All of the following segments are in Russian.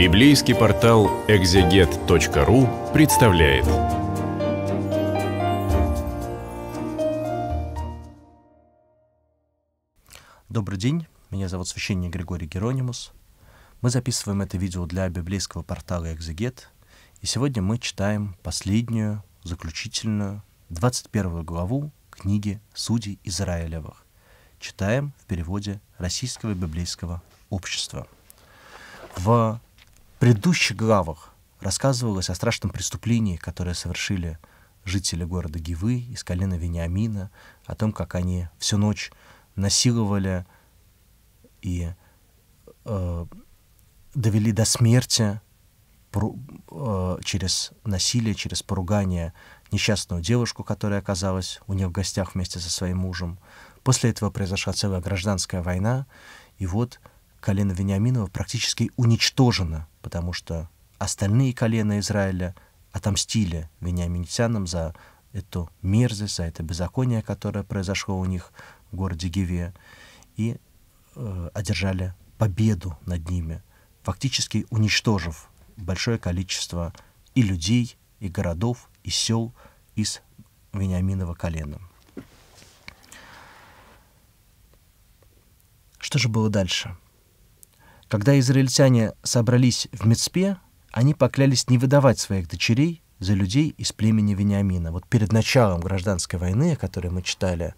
Библейский портал экзегет.ру представляет. Добрый день, меня зовут священник Григорий Геронимус. Мы записываем это видео для библейского портала «Экзегет», и сегодня мы читаем последнюю, заключительную, 21 главу книги «Судей Израилевых». Читаем в переводе Российского библейского общества. В предыдущих главах рассказывалось о страшном преступлении, которое совершили жители города Гивы из колена Вениамина, о том, как они всю ночь насиловали и э, довели до смерти про, э, через насилие, через поругание несчастную девушку, которая оказалась у них в гостях вместе со своим мужем. После этого произошла целая гражданская война, и вот колено Вениаминова практически уничтожено потому что остальные колена Израиля отомстили вениаминитянам за эту мерзость, за это беззаконие, которое произошло у них в городе Геве, и э, одержали победу над ними, фактически уничтожив большое количество и людей, и городов, и сел из Вениаминова колена. Что же было дальше? Когда израильтяне собрались в Мецпе, они поклялись не выдавать своих дочерей за людей из племени Вениамина. Вот перед началом гражданской войны, о которой мы читали,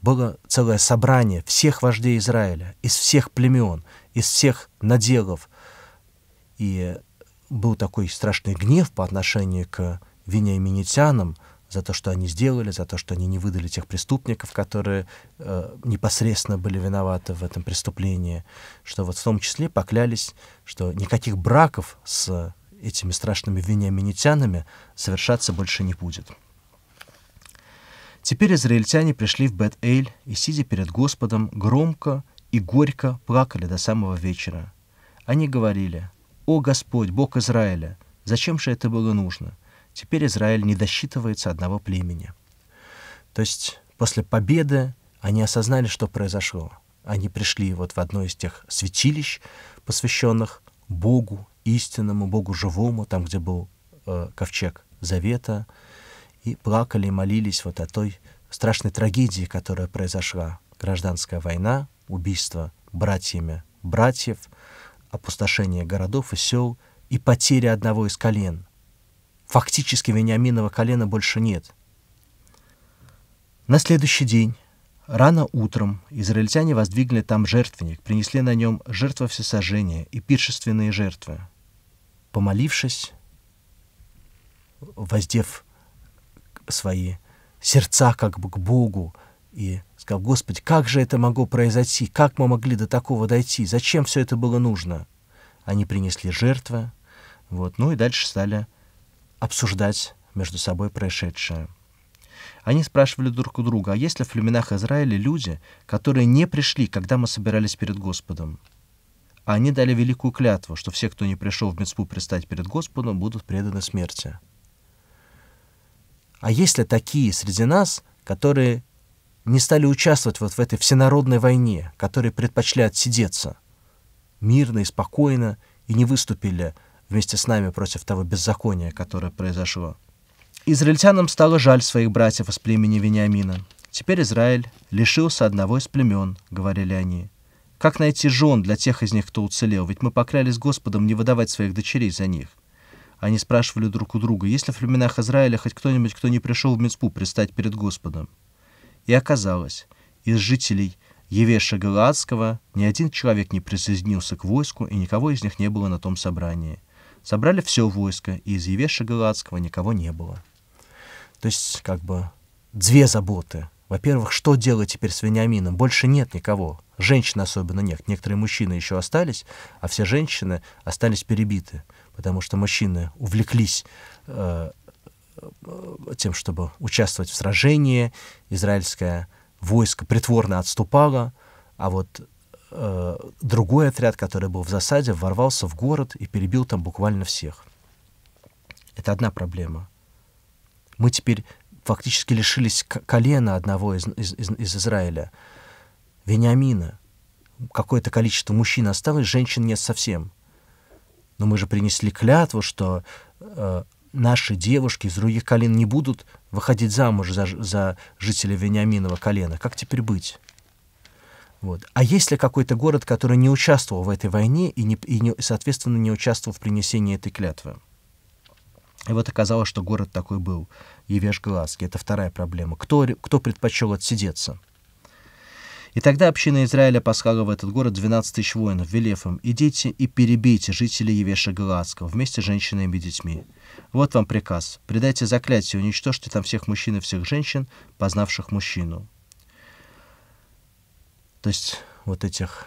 было целое собрание всех вождей Израиля, из всех племен, из всех наделов. И был такой страшный гнев по отношению к вениаминитянам, за то, что они сделали, за то, что они не выдали тех преступников, которые э, непосредственно были виноваты в этом преступлении, что вот в том числе поклялись, что никаких браков с этими страшными вениаминитянами совершаться больше не будет. Теперь израильтяне пришли в Бет-Эль и, сидя перед Господом, громко и горько плакали до самого вечера. Они говорили, «О Господь, Бог Израиля, зачем же это было нужно? Теперь Израиль не досчитывается одного племени. То есть после победы они осознали, что произошло. Они пришли вот в одно из тех святилищ, посвященных Богу, истинному Богу живому, там, где был э, ковчег Завета, и плакали, молились вот о той страшной трагедии, которая произошла. Гражданская война, убийство братьями братьев, опустошение городов и сел и потеря одного из колен — Фактически Вениаминова колена больше нет. На следующий день, рано утром, израильтяне воздвигли там жертвенник, принесли на нем жертва всесожжения и пиршественные жертвы. Помолившись, воздев свои сердца как бы к Богу и сказал, «Господи, как же это могло произойти? Как мы могли до такого дойти? Зачем все это было нужно?» Они принесли жертвы, вот, ну и дальше стали обсуждать между собой происшедшее. Они спрашивали друг у друга, а есть ли в племенах Израиля люди, которые не пришли, когда мы собирались перед Господом? А они дали великую клятву, что все, кто не пришел в Мецпу предстать перед Господом, будут преданы смерти. А есть ли такие среди нас, которые не стали участвовать вот в этой всенародной войне, которые предпочли отсидеться мирно и спокойно и не выступили вместе с нами против того беззакония, которое произошло. Израильтянам стало жаль своих братьев из племени Вениамина. Теперь Израиль лишился одного из племен, говорили они. Как найти жен для тех из них, кто уцелел? Ведь мы поклялись Господом не выдавать своих дочерей за них. Они спрашивали друг у друга, есть ли в племенах Израиля хоть кто-нибудь, кто не пришел в Мицпу предстать перед Господом. И оказалось, из жителей Евеша Галаадского ни один человек не присоединился к войску, и никого из них не было на том собрании. Собрали все войско, и из Евеша Галацкого никого не было. То есть, как бы, две заботы. Во-первых, что делать теперь с Вениамином? Больше нет никого. Женщин особенно нет. Некоторые мужчины еще остались, а все женщины остались перебиты, потому что мужчины увлеклись э, э, тем, чтобы участвовать в сражении. Израильское войско притворно отступало, а вот э, другой отряд, который был в засаде, ворвался в город и перебил там буквально всех. Это одна проблема. Мы теперь фактически лишились колена одного из, из, из, Израиля, Вениамина. Какое-то количество мужчин осталось, женщин нет совсем. Но мы же принесли клятву, что э, наши девушки из других колен не будут выходить замуж за, за жителя Вениаминова колена. Как теперь быть? Вот. А есть ли какой-то город, который не участвовал в этой войне и, не, и не, соответственно, не участвовал в принесении этой клятвы? И вот оказалось, что город такой был, Евешглазский. Это вторая проблема. Кто, кто предпочел отсидеться? И тогда община Израиля послала в этот город 12 тысяч воинов, велев им, идите и перебейте жителей Евеша Галаадского вместе с женщинами и детьми. Вот вам приказ, предайте заклятие, уничтожьте там всех мужчин и всех женщин, познавших мужчину. То есть вот этих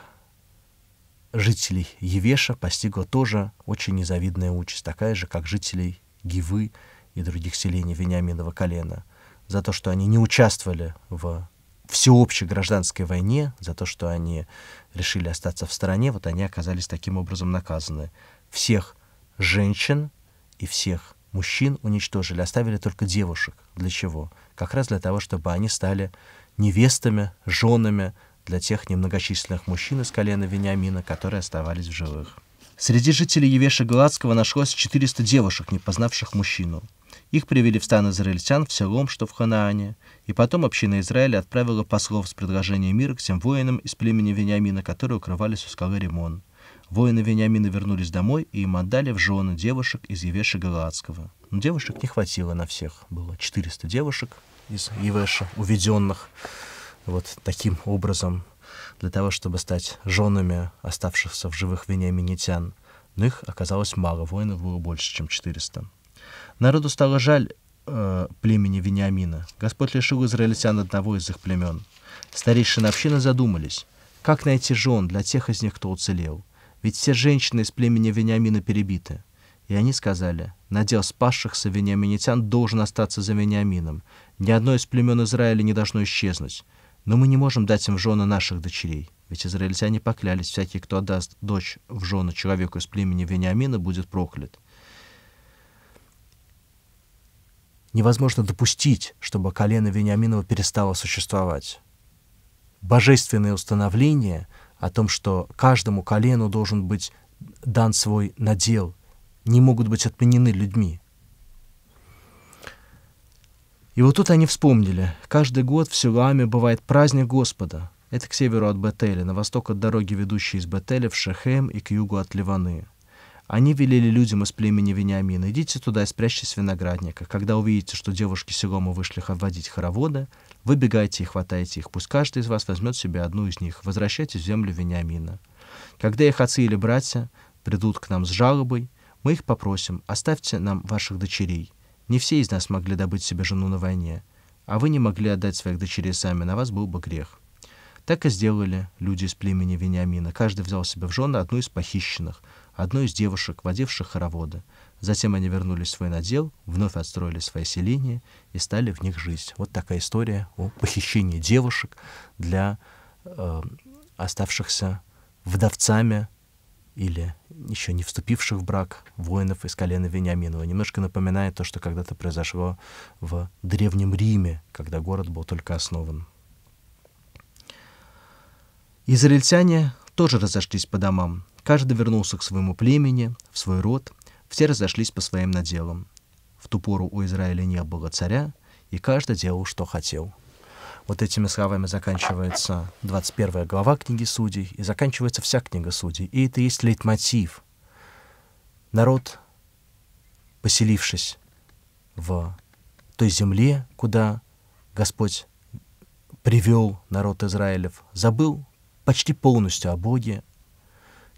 жителей Евеша постигла тоже очень незавидная участь, такая же, как жителей Гивы и других селений Вениаминова колена, за то, что они не участвовали в всеобщей гражданской войне, за то, что они решили остаться в стороне, вот они оказались таким образом наказаны. Всех женщин и всех мужчин уничтожили, оставили только девушек. Для чего? Как раз для того, чтобы они стали невестами, женами для тех немногочисленных мужчин из колена Вениамина, которые оставались в живых. Среди жителей Евеша Галатского нашлось 400 девушек, не познавших мужчину. Их привели в стан израильтян в селом, что в Ханаане, и потом община Израиля отправила послов с предложением мира к тем воинам из племени Вениамина, которые укрывались у скалы Римон. Воины Вениамина вернулись домой, и им отдали в жены девушек из Евеша Галатского. Но девушек не хватило на всех. Было 400 девушек из Евеша, уведенных вот таким образом для того, чтобы стать женами оставшихся в живых вениаминитян, но их оказалось мало, воинов было больше, чем 400. Народу стало жаль э, племени Вениамина. Господь лишил израильтян одного из их племен. Старейшины общины задумались, как найти жен для тех из них, кто уцелел. Ведь все женщины из племени Вениамина перебиты. И они сказали, надел спасшихся вениаминитян должен остаться за Вениамином. Ни одно из племен Израиля не должно исчезнуть. Но мы не можем дать им в жены наших дочерей, ведь израильтяне поклялись, всякий, кто отдаст дочь в жены человеку из племени Вениамина, будет проклят. Невозможно допустить, чтобы колено Вениаминова перестало существовать. Божественное установление о том, что каждому колену должен быть дан свой надел, не могут быть отменены людьми. И вот тут они вспомнили. Каждый год в Силуаме бывает праздник Господа. Это к северу от Бетеля, на восток от дороги, ведущей из Бетеля в Шехем и к югу от Ливаны. Они велели людям из племени Вениамина, идите туда и спрячьтесь в виноградниках. Когда увидите, что девушки Селома вышли водить хороводы, выбегайте и хватайте их. Пусть каждый из вас возьмет себе одну из них. Возвращайтесь в землю Вениамина. Когда их отцы или братья придут к нам с жалобой, мы их попросим, оставьте нам ваших дочерей. Не все из нас могли добыть себе жену на войне, а вы не могли отдать своих дочерей сами, на вас был бы грех. Так и сделали люди из племени Вениамина. Каждый взял себе в жены одну из похищенных, одну из девушек, водивших хороводы. Затем они вернулись в свой надел, вновь отстроили свои селения и стали в них жить. Вот такая история о похищении девушек для э, оставшихся вдовцами или еще не вступивших в брак воинов из колена Вениаминова. Немножко напоминает то, что когда-то произошло в Древнем Риме, когда город был только основан. Израильтяне тоже разошлись по домам. Каждый вернулся к своему племени, в свой род. Все разошлись по своим наделам. В ту пору у Израиля не было царя, и каждый делал, что хотел. Вот этими словами заканчивается 21 глава книги Судей, и заканчивается вся книга Судей. И это есть лейтмотив. Народ, поселившись в той земле, куда Господь привел народ Израилев, забыл почти полностью о Боге,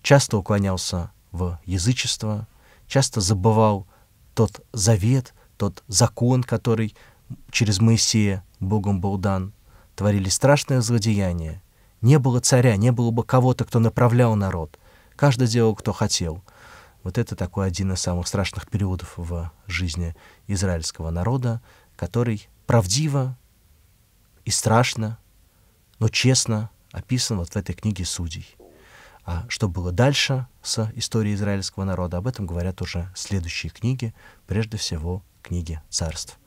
часто уклонялся в язычество, часто забывал тот завет, тот закон, который через Моисея Богом был дан – творили страшное злодеяние. Не было царя, не было бы кого-то, кто направлял народ. Каждый делал, кто хотел. Вот это такой один из самых страшных периодов в жизни израильского народа, который правдиво и страшно, но честно описан вот в этой книге «Судей». А что было дальше с историей израильского народа, об этом говорят уже следующие книги, прежде всего книги царств.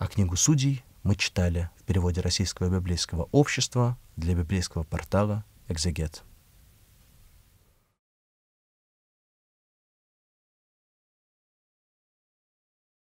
А книгу «Судей» мы читали в переводе российского библейского общества для библейского портала «Экзегет».